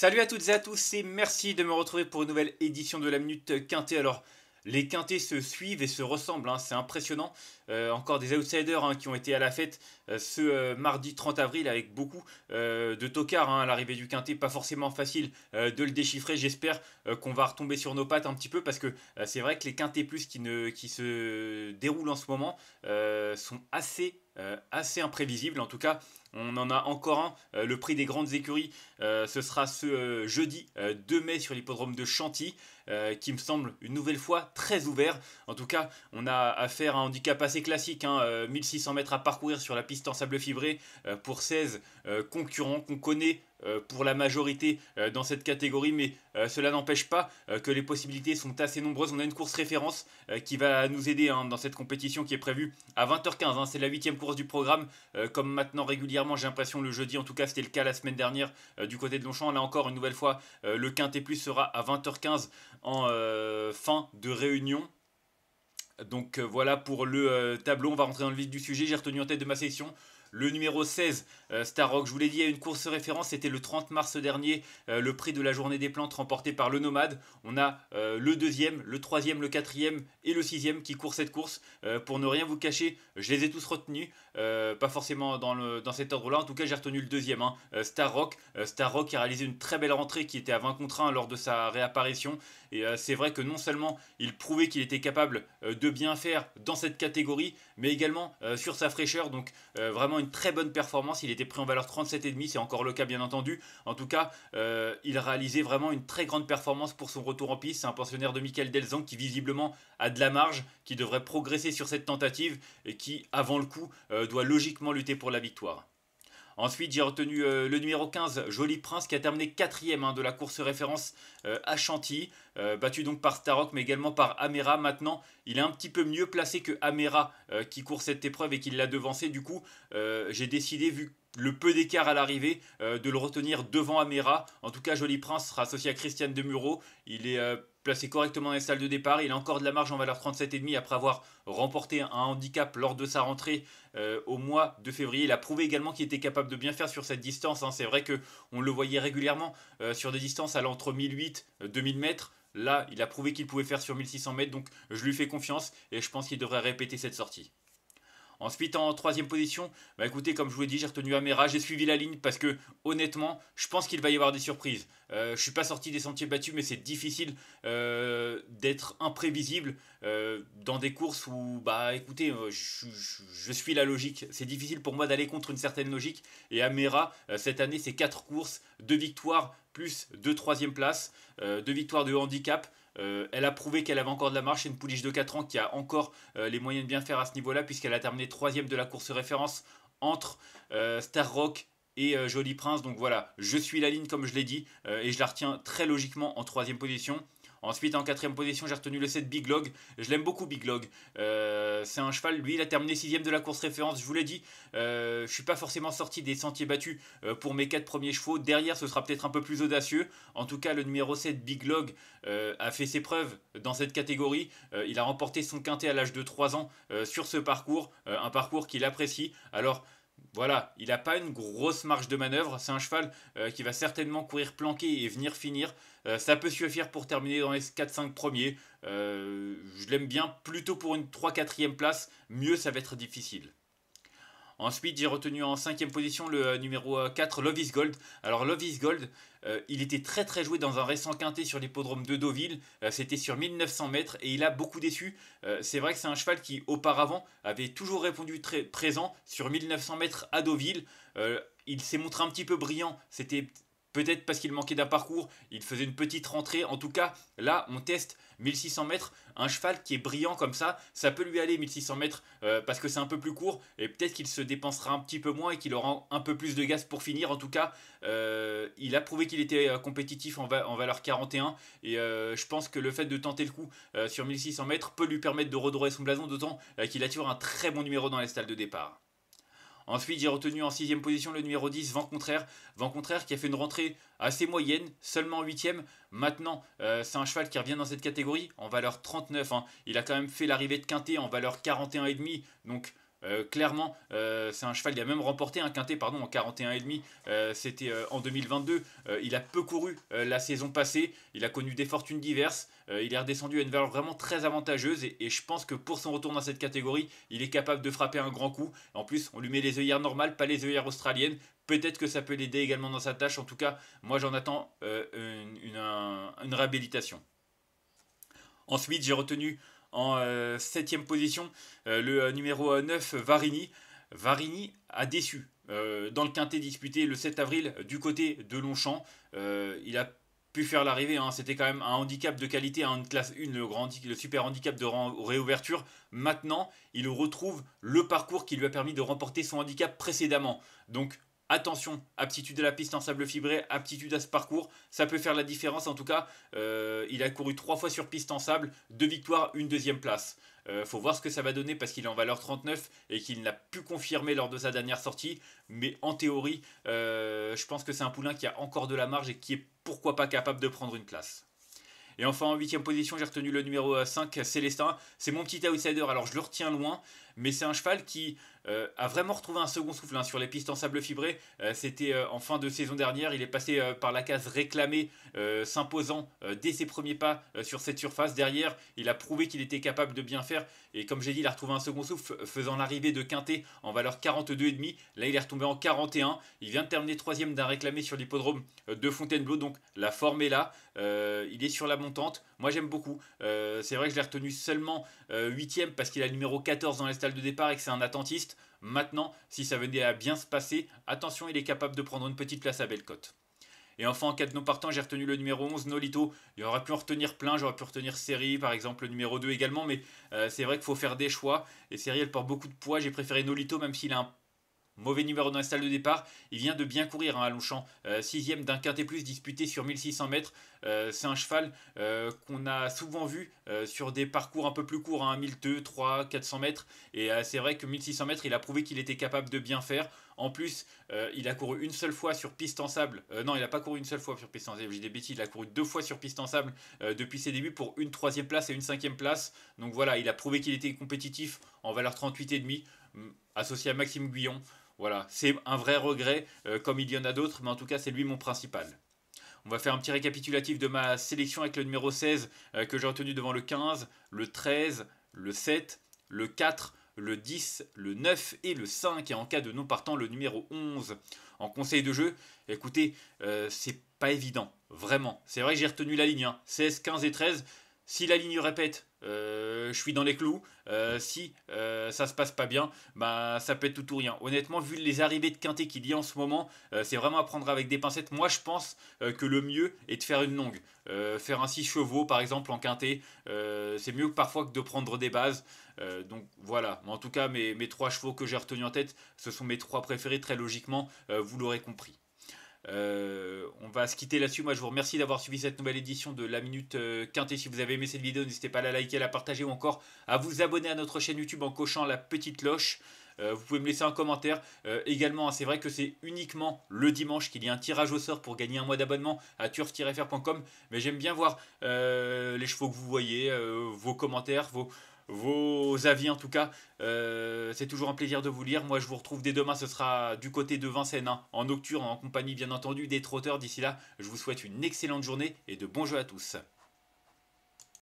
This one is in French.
Salut à toutes et à tous et merci de me retrouver pour une nouvelle édition de la Minute Quintée. Alors, les quintés se suivent et se ressemblent, hein, c'est impressionnant. Euh, encore des outsiders hein, qui ont été à la fête euh, ce euh, mardi 30 avril avec beaucoup de tocards à hein. l'arrivée du quintet. Pas forcément facile de le déchiffrer. J'espère qu'on va retomber sur nos pattes un petit peu parce que c'est vrai que les quintés plus qui, qui se déroulent en ce moment sont assez euh, assez imprévisible. En tout cas, on en a encore un. Euh, le prix des grandes écuries, euh, ce sera ce jeudi 2 mai sur l'hippodrome de Chantilly, qui me semble une nouvelle fois très ouvert. En tout cas, on a affaire à un handicap assez classique, 1600 hein, mètres à parcourir sur la piste en sable fibré pour 16 concurrents qu'on connaît euh, pour la majorité euh, dans cette catégorie, mais euh, cela n'empêche pas que les possibilités sont assez nombreuses. On a une course référence qui va nous aider hein, dans cette compétition qui est prévue à 20h15. Hein. C'est la huitième course du programme, comme maintenant régulièrement, j'ai l'impression le jeudi, en tout cas c'était le cas la semaine dernière du côté de Longchamp. Là encore, une nouvelle fois, le Quintet Plus sera à 20h15 en fin de réunion. Donc voilà pour le tableau, on va rentrer dans le vif du sujet. J'ai retenu en tête de ma session. Le numéro 16, euh, Star Rock, je vous l'ai dit, à une course référence, c'était le 30 mars dernier, euh, le prix de la journée des plantes remporté par le Nomade. On a euh, le deuxième, le troisième, le quatrième et le sixième qui courent cette course. pour ne rien vous cacher, je les ai tous retenus, pas forcément dans, le, dans cet ordre-là, en tout cas j'ai retenu le deuxième, hein. Star Rock. Star Rock a réalisé une très belle rentrée qui était à 20 contre 1 lors de sa réapparition. Et c'est vrai que non seulement il prouvait qu'il était capable de bien faire dans cette catégorie, mais également sur sa fraîcheur, donc vraiment une très bonne performance. Il était pris en valeur 37,5, c'est encore le cas bien entendu. En tout cas, euh, il réalisait vraiment une très grande performance pour son retour en piste. C'est un pensionnaire de Michael Delzang qui visiblement a de la marge, qui devrait progresser sur cette tentative et qui, avant le coup, euh, doit logiquement lutter pour la victoire. Ensuite, j'ai retenu euh, le numéro 15, Joli Prince, qui a terminé quatrième hein, de la course référence euh, à Chantilly, euh, battu donc par Starok, mais également par Amera. Maintenant, il est un petit peu mieux placé que Amera, qui court cette épreuve et qui l'a devancé. Du coup, j'ai décidé, vu le peu d'écart à l'arrivée, euh, de le retenir devant Améra, En tout cas, Joli Prince sera associé à Christiane Demuro. Il est euh, placé correctement dans les salles de départ. Il a encore de la marge en valeur 37,5 après avoir remporté un handicap lors de sa rentrée euh, au mois de février. Il a prouvé également qu'il était capable de bien faire sur cette distance. Hein. C'est vrai on le voyait régulièrement sur des distances allant entre 1008 et 2000 mètres. Là, il a prouvé qu'il pouvait faire sur 1600 mètres, donc je lui fais confiance et je pense qu'il devrait répéter cette sortie. Ensuite, en troisième position, bah écoutez, comme je vous l'ai dit, j'ai retenu Améra. j'ai suivi la ligne parce que honnêtement, je pense qu'il va y avoir des surprises. Euh, je ne suis pas sorti des sentiers battus, mais c'est difficile euh, d'être imprévisible euh, dans des courses où, bah écoutez, je, suis la logique. C'est difficile pour moi d'aller contre une certaine logique. Et Améra, cette année, c'est 4 courses, deux victoires, plus deux troisième places, deux victoires de handicap. Euh, elle a prouvé qu'elle avait encore de la marche. et une pouliche de 4 ans qui a encore euh, les moyens de bien faire à ce niveau-là, puisqu'elle a terminé 3 de la course référence entre euh, Star Rock et Jolie Prince. Donc voilà, je suis la ligne comme je l'ai dit, et je la retiens très logiquement en troisième position. Ensuite, en quatrième position, j'ai retenu le 7 Big Log. Je l'aime beaucoup, Big Log. Euh, c'est un cheval, lui, il a terminé sixième de la course référence, je vous l'ai dit. je euh, je suis pas forcément sorti des sentiers battus euh, pour mes quatre premiers chevaux. Derrière, ce sera peut-être un peu plus audacieux. En tout cas, le numéro 7 Big Log a fait ses preuves dans cette catégorie. il a remporté son quintet à l'âge de 3 ans sur ce parcours, un parcours qu'il apprécie. Alors, voilà, il n'a pas une grosse marge de manœuvre. C'est un cheval euh, qui va certainement courir planqué et venir finir. Euh, ça peut suffire pour terminer dans les 4-5 premiers. Euh, je l'aime bien, plutôt pour une 3-4e place. Mieux, ça va être difficile. Ensuite, j'ai retenu en cinquième position le euh, numéro 4, euh, Love Gold. Alors, Love Gold, euh, il était très très joué dans un récent quintet sur l'hippodrome de Deauville. C'était sur 1900 mètres et il a beaucoup déçu. c'est vrai que c'est un cheval qui, auparavant, avait toujours répondu très présent sur 1900 mètres à Deauville. il s'est montré un petit peu brillant. C'était Peut-être parce qu'il manquait d'un parcours, il faisait une petite rentrée. En tout cas, là, on teste 1600 mètres. Un cheval qui est brillant comme ça, ça peut lui aller 1600 mètres euh, parce que c'est un peu plus court et peut-être qu'il se dépensera un petit peu moins et qu'il aura un peu plus de gaz pour finir. En tout cas, euh, il a prouvé qu'il était euh, compétitif en, valeur 41 et je pense que le fait de tenter le coup sur 1600 mètres peut lui permettre de redorer son blason, d'autant qu'il toujours un très bon numéro dans les stalles de départ. Ensuite, j'ai retenu en sixième position le numéro 10, Vent Contraire. Vent Contraire qui a fait une rentrée assez moyenne, seulement huitième. Maintenant, euh, c'est un cheval qui revient dans cette catégorie en valeur 39. Hein. Il a quand même fait l'arrivée de Quintet en valeur 41,5. Donc, euh, clairement, euh, c'est un cheval. qui a même remporté un quintet pardon, en 41,5. Euh, c'était en 2022. il a peu couru la saison passée. Il a connu des fortunes diverses. il est redescendu à une valeur vraiment très avantageuse. Et, je pense que pour son retour dans cette catégorie, il est capable de frapper un grand coup. En plus, on lui met les œillères normales, pas les œillères australiennes. Peut-être que ça peut l'aider également dans sa tâche. En tout cas, moi j'en attends une, réhabilitation. Ensuite, j'ai retenu en 7ème euh, position, euh, le euh, numéro 9, Varini. Varini a déçu dans le quintet disputé le 7 avril du côté de Longchamp. il a pu faire l'arrivée. Hein. C'était quand même un handicap de qualité, hein, une classe 1, le, le super handicap de réouverture. Maintenant, il retrouve le parcours qui lui a permis de remporter son handicap précédemment. Donc attention, aptitude à la piste en sable fibré, aptitude à ce parcours, ça peut faire la différence. En tout cas, euh, il a couru trois fois sur piste en sable, deux victoires, une deuxième place. Il euh, faut voir ce que ça va donner parce qu'il est en valeur 39 et qu'il n'a pu confirmer lors de sa dernière sortie. Mais en théorie, euh, je pense que c'est un poulain qui a encore de la marge et qui est pourquoi pas capable de prendre une place. Et enfin, en huitième position, j'ai retenu le numéro 5, Célestin. C'est mon petit outsider, alors je le retiens loin mais c'est un cheval qui euh, a vraiment retrouvé un second souffle hein, sur les pistes en sable fibré. Euh, c'était euh, en fin de saison dernière, il est passé par la case réclamée, s'imposant dès ses premiers pas sur cette surface. Derrière, il a prouvé qu'il était capable de bien faire et comme j'ai dit, il a retrouvé un second souffle faisant l'arrivée de Quintet en valeur 42,5. Là, il est retombé en 41. Il vient de terminer troisième d'un réclamé sur l'hippodrome de Fontainebleau, donc la forme est là. il est sur la montante. Moi, j'aime beaucoup. C'est vrai que je l'ai retenu seulement 8 huitième parce qu'il a le numéro 14 dans station de départ et que c'est un attentiste, maintenant, si ça venait à bien se passer, attention, il est capable de prendre une petite place à Bellecote. Et enfin, en cas de non partant, j'ai retenu le numéro 11, Nolito. Il aurait pu en retenir plein, j'aurais pu retenir Série, par exemple, le numéro 2 également, mais euh, c'est vrai qu'il faut faire des choix. Et Série, elle porte beaucoup de poids, j'ai préféré Nolito, même s'il a un Mauvais numéro dans la salle de départ. Il vient de bien courir à hein, Longchamp. Euh, sixième d'un quintet plus disputé sur 1600 mètres. Euh, c'est un cheval euh, qu'on a souvent vu sur des parcours un peu plus courts, à 1200, 300, 400 mètres. Et c'est vrai que 1600 mètres, il a prouvé qu'il était capable de bien faire. En plus, il a couru une seule fois sur piste en sable. non, il n'a pas couru une seule fois sur piste en sable. J'ai des bêtises. Il a couru deux fois sur piste en sable depuis ses débuts pour une troisième place et une cinquième place. Donc voilà, il a prouvé qu'il était compétitif en valeur 38,5 mm, associé à Maxime Guyon. Voilà, c'est un vrai regret, euh, comme il y en a d'autres, mais en tout cas, c'est lui mon principal. On va faire un petit récapitulatif de ma sélection avec le numéro 16 euh, que j'ai retenu devant le 15, le 13, le 7, le 4, le 10, le 9 et le 5, et en cas de non partant, le numéro 11. En conseil de jeu, écoutez, euh, c'est pas évident, vraiment. C'est vrai que j'ai retenu la ligne, hein, 16, 15 et 13, si la ligne répète, euh, je suis dans les clous. Euh, si euh, ça se passe pas bien, bah, ça peut être tout ou rien. Honnêtement, vu les arrivées de Quintet qu'il y a en ce moment, c'est vraiment à prendre avec des pincettes. Moi, je pense que le mieux est de faire une longue. faire un 6 chevaux, par exemple, en Quintet, c'est mieux parfois que de prendre des bases. donc voilà, en tout cas, mes, mes trois chevaux que j'ai retenus en tête, ce sont mes trois préférés, très logiquement, vous l'aurez compris. Euh, on va se quitter là-dessus. Moi, je vous remercie d'avoir suivi cette nouvelle édition de La Minute euh, Quintée. Si vous avez aimé cette vidéo, n'hésitez pas à la liker, à la partager ou encore à vous abonner à notre chaîne YouTube en cochant la petite cloche. Euh, vous pouvez me laisser un commentaire. également, hein, c'est vrai que c'est uniquement le dimanche qu'il y a un tirage au sort pour gagner un mois d'abonnement à turf-fr.com. Mais j'aime bien voir les chevaux que vous voyez, vos commentaires, vos, vos avis en tout cas. Euh, c'est toujours un plaisir de vous lire. Moi, je vous retrouve dès demain. Ce sera du côté de Vincennes, hein. en nocturne, en compagnie bien entendu des trotteurs. D'ici là, je vous souhaite une excellente journée et de bons jeux à tous.